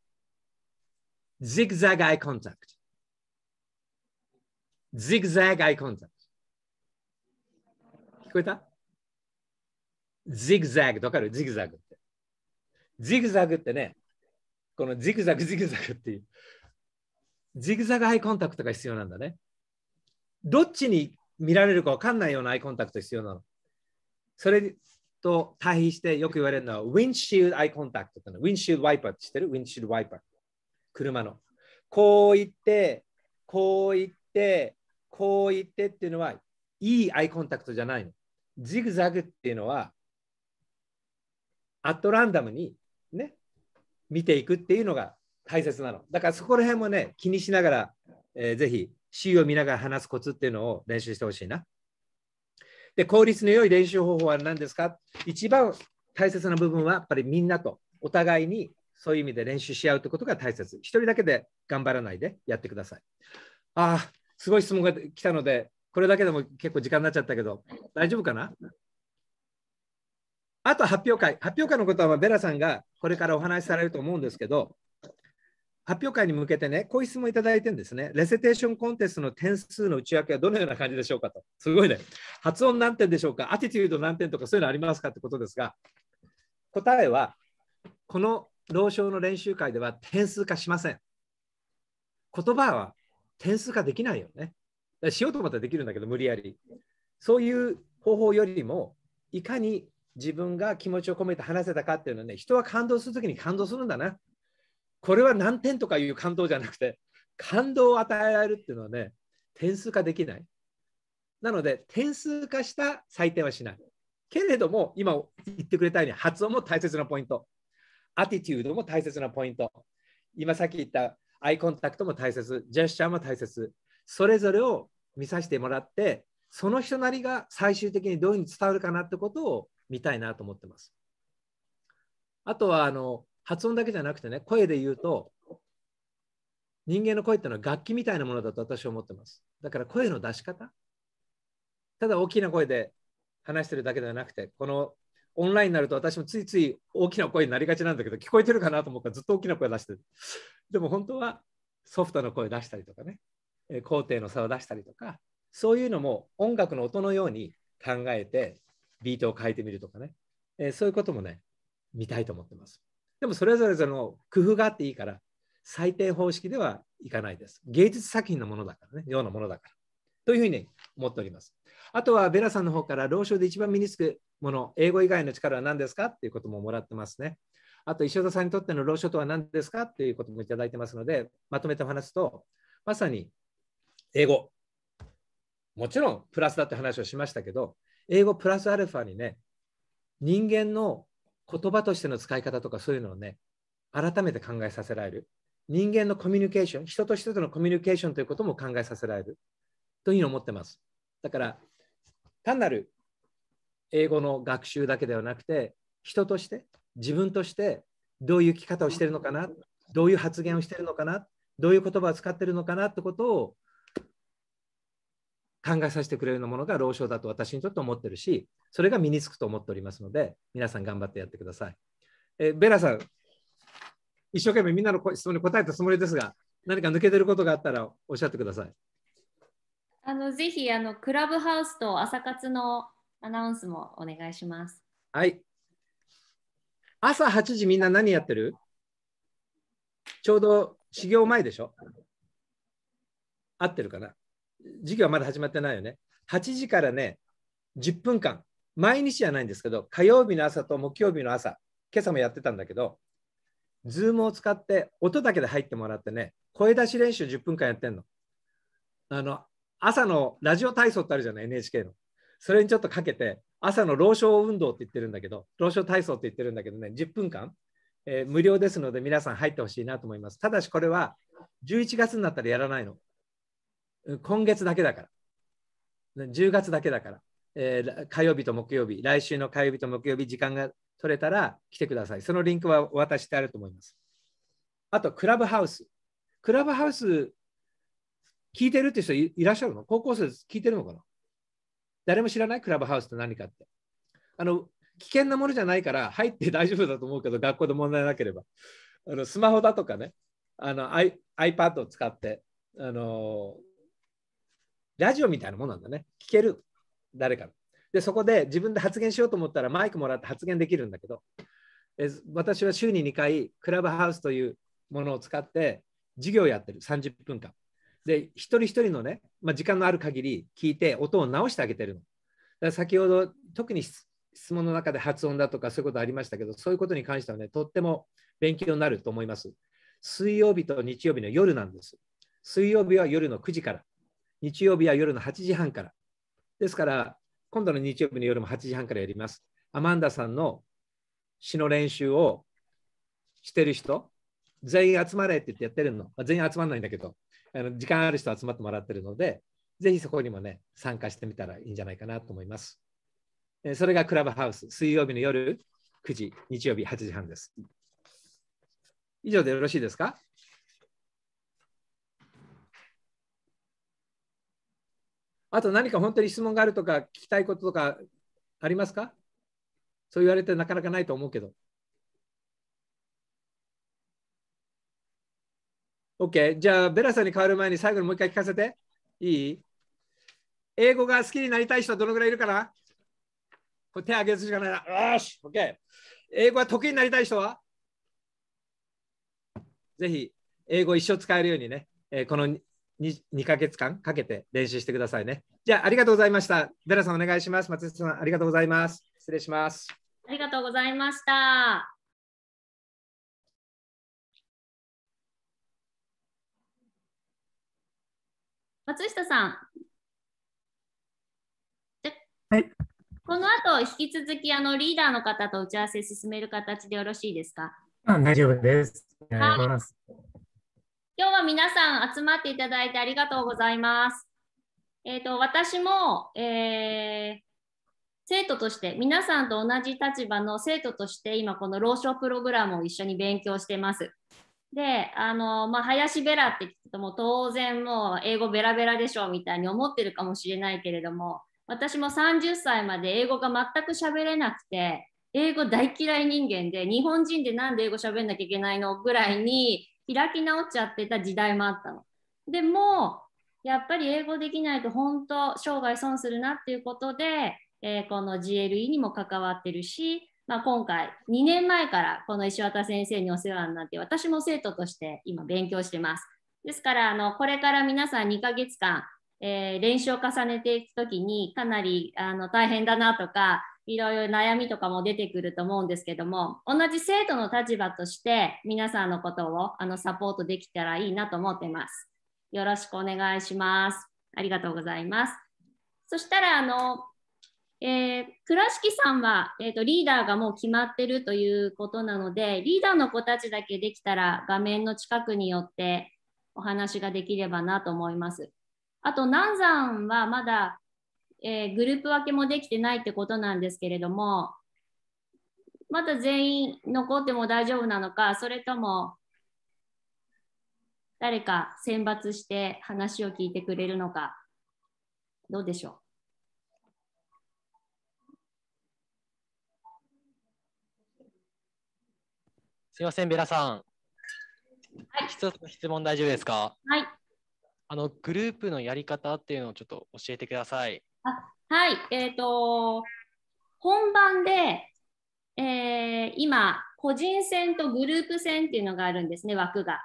?Zigzag Eye Contact。ジグザグアイコンタクト。聞こえたジグザグ、わかるジグザグって。ジグザグってね、このジグザグ、ジグザグっていう、ジグザグアイコンタクトが必要なんだね。どっちに見られるかわかんないようなアイコンタクト必要なの。それと対比してよく言われるのは、ウィンシールドアイコンタクトっての。ウィンシールドワイパーって知ってるウィンシールドワイパー。車の。こう言って、こう言って、こう言ってっていうのは、いいアイコンタクトじゃないの。ジグザグっていうのは、アットランダムにね、見ていくっていうのが大切なの。だからそこら辺もね、気にしながら、えー、ぜひ、囲を見ながら話すコツっていうのを練習してほしいな。で、効率の良い練習方法は何ですか一番大切な部分は、やっぱりみんなとお互いにそういう意味で練習し合うってことが大切。一人だけで頑張らないでやってください。ああ、すごい質問が来たので、これだけでも結構時間になっちゃったけど、大丈夫かなあと発表会。発表会のことはベラさんがこれからお話しされると思うんですけど、発表会に向けてね、こういう質問いただいてるんですね。レセテーションコンテストの点数の内訳はどのような感じでしょうかと。すごいね。発音何点でしょうかアティチュード何点とかそういうのありますかってことですが、答えは、この老少の練習会では点数化しません。言葉は点数化できないよね。しようと思ったらできるんだけど、無理やり。そういう方法よりも、いかに自分が気持ちを込めて話せたかっていうのはね、人は感動するときに感動するんだな。これは何点とかいう感動じゃなくて、感動を与えられるっていうのはね、点数化できない。なので、点数化した採点はしない。けれども、今言ってくれたように、発音も大切なポイント。アティチュードも大切なポイント。今さっき言ったアイコンタクトも大切、ジェスチャーも大切、それぞれを見させてもらって、その人なりが最終的にどういうふうに伝わるかなってことを見たいなと思ってます。あとはあの発音だけじゃなくてね、声で言うと、人間の声っていうのは楽器みたいなものだと私は思ってます。だから声の出し方。ただ大きな声で話してるだけではなくて、このオンラインになると私もついつい大きな声になりがちなんだけど聞こえてるかなと思ったらずっと大きな声出してるでも本当はソフトの声出したりとかね工程の差を出したりとかそういうのも音楽の音のように考えてビートを変えてみるとかね、えそういうこともね見たいと思ってますでもそれぞれの工夫があっていいから採点方式ではいかないです芸術作品のものだからねようなものだからというふうに思っておりますあとはベラさんの方から老少で一番身につくもの、英語以外の力は何ですかっていうことももらってますね。あと、石田さんにとっての労書とは何ですかっていうこともいただいてますので、まとめて話すと、まさに英語、もちろんプラスだって話をしましたけど、英語プラスアルファにね、人間の言葉としての使い方とかそういうのをね、改めて考えさせられる。人間のコミュニケーション、人と人とのコミュニケーションということも考えさせられるというのを思ってます。だから、単なる英語の学習だけではなくて、人として、自分として、どういう生き方をしてるのかな、どういう発言をしてるのかな、どういう言葉を使ってるのかなってことを考えさせてくれるものが老少だと私にちょっと思ってるし、それが身につくと思っておりますので、皆さん頑張ってやってください。えベラさん、一生懸命みんなの質問に答えたつもりですが、何か抜けてることがあったらおっしゃってください。あのぜひあのクラブハウスと朝活のアナウンスもお願いします。はい。朝8時みんな何やってるちょうど始業前でしょ合ってるかな授業はまだ始まってないよね。8時からね、10分間、毎日じゃないんですけど、火曜日の朝と木曜日の朝、今朝もやってたんだけど、ズームを使って音だけで入ってもらってね、声出し練習10分間やってんの。あの、朝のラジオ体操ってあるじゃない、NHK の。それにちょっとかけて、朝の老少運動って言ってるんだけど、老少体操って言ってるんだけどね、10分間、えー、無料ですので皆さん入ってほしいなと思います。ただしこれは11月になったらやらないの。今月だけだから。10月だけだから。えー、火曜日と木曜日、来週の火曜日と木曜日、時間が取れたら来てください。そのリンクはお渡ししてあると思います。あと、クラブハウス。クラブハウス、聞いてるって人いらっしゃるの高校生聞いてるのかな誰も知らないクラブハウスって何かって。あの、危険なものじゃないから入って大丈夫だと思うけど、学校で問題なければ。あのスマホだとかね、あの I、p a d を使って、あのラジオみたいなもんなんだね。聞ける、誰かで、そこで自分で発言しようと思ったらマイクもらって発言できるんだけど、え私は週に2回、クラブハウスというものを使って授業をやってる、30分間。で、一人一人のね、まあ、時間のある限り聞いて音を直してあげてるの。だから先ほど、特に質問の中で発音だとかそういうことありましたけど、そういうことに関してはね、とっても勉強になると思います。水曜日と日曜日の夜なんです。水曜日は夜の9時から、日曜日は夜の8時半から。ですから、今度の日曜日の夜も8時半からやります。アマンダさんの詩の練習をしてる人、全員集まれって言ってやってるの。まあ、全員集まらないんだけど、あの時間ある人集まってもらってるので、ぜひそこにもね、参加してみたらいいんじゃないかなと思います。えそれがクラブハウス、水曜日の夜9時、日曜日8時半です。以上でよろしいですかあと何か本当に質問があるとか、聞きたいこととかありますかそう言われてなかなかないと思うけど。OK。じゃあ、ベラさんに変わる前に最後にもう一回聞かせて。いい英語が好きになりたい人はどのぐらいいるかなこれ手挙げるしかないな。よし !OK。英語が得意になりたい人はぜひ、英語一生使えるようにね、えー、この 2, 2ヶ月間かけて練習してくださいね。じゃあ、ありがとうございました。ベラさん、お願いします。松井さん、ありがとうございます。失礼します。ありがとうございました。松下さん。はい。この後、引き続きあのリーダーの方と打ち合わせ進める形でよろしいですかあ大丈夫です。はい、今日は皆さん集まっていただいてありがとうございます。えっ、ー、と、私も、えー、生徒として、皆さんと同じ立場の生徒として、今このローションプログラムを一緒に勉強してます。で、あの、まあ、林ベラって聞くともう当然もう英語ベラベラでしょみたいに思ってるかもしれないけれども、私も30歳まで英語が全く喋れなくて、英語大嫌い人間で、日本人で何で英語喋んなきゃいけないのぐらいに開き直っちゃってた時代もあったの。でも、やっぱり英語できないと本当生涯損するなっていうことで、えー、この GLE にも関わってるしまあ、今回2年前からこの石渡先生にお世話になって私も生徒として今勉強してます。ですからあのこれから皆さん2ヶ月間、えー、練習を重ねていく時にかなりあの大変だなとかいろいろ悩みとかも出てくると思うんですけども同じ生徒の立場として皆さんのことをあのサポートできたらいいなと思ってます。よろしくお願いします。ありがとうございます。そしたらあのえー、倉敷さんは、えーと、リーダーがもう決まってるということなのでリーダーの子たちだけできたら画面の近くによってお話ができればなと思います。あと南山はまだ、えー、グループ分けもできてないってことなんですけれどもまた全員残っても大丈夫なのかそれとも誰か選抜して話を聞いてくれるのかどうでしょうすみません、ベラさん。はい、一つ質問大丈夫ですか。はい。あのグループのやり方っていうのをちょっと教えてください。あはい、えっ、ー、と本番で、えー、今個人戦とグループ戦っていうのがあるんですね枠が。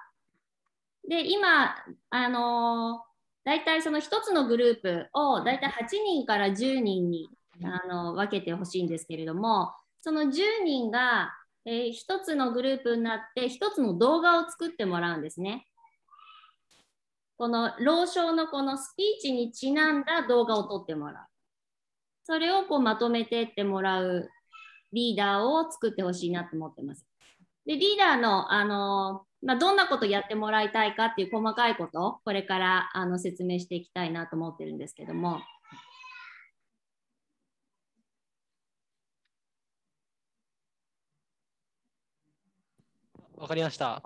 で今あの大体その1つのグループを大体8人から10人にあの分けてほしいんですけれどもその10人がえー、1つのグループになって1つの動画を作ってもらうんですね。この老少のこのスピーチにちなんだ動画を撮ってもらう。それをこうまとめてってもらうリーダーを作ってほしいなと思ってます。でリーダーの、あのまあ、どんなことやってもらいたいかっていう細かいことこれからあの説明していきたいなと思ってるんですけども。わかりました。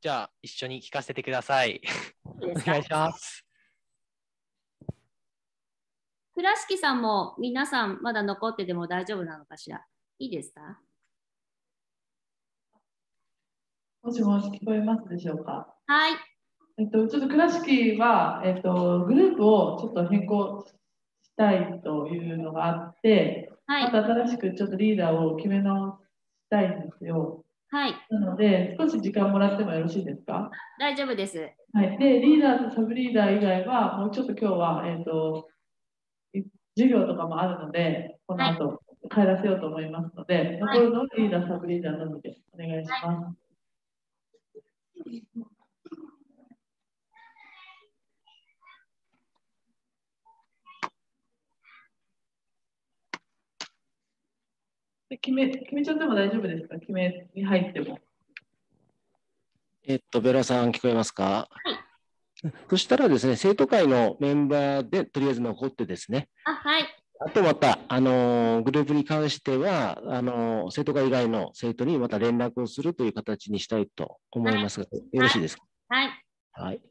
じゃあ、一緒に聞かせてください。お願いします。倉敷さんも皆さんまだ残ってても大丈夫なのかしらいいですかもしもし聞こえますでしょうかはい。えっと、ちょっと倉敷は、えっと、グループをちょっと変更したいというのがあって、はい、また新しくちょっとリーダーを決め直したいんですよ。はい。なので、少し時間もらってもよろしいですか大丈夫です。はい。で、リーダーとサブリーダー以外は、もうちょっと今日は、えっ、ー、と、授業とかもあるので、この後、はい、帰らせようと思いますので、残るのリーダー、サブリーダーのみでお願いします。はい決め決めちゃっても大丈夫ですか決めに入っても。えっと、ベラさん、聞こえますか、はい、そしたらですね、生徒会のメンバーでとりあえず残ってですね、あ,、はい、あとまた、あのグループに関してはあの、生徒会以外の生徒にまた連絡をするという形にしたいと思いますが、はい、よろしいですか、はい、はい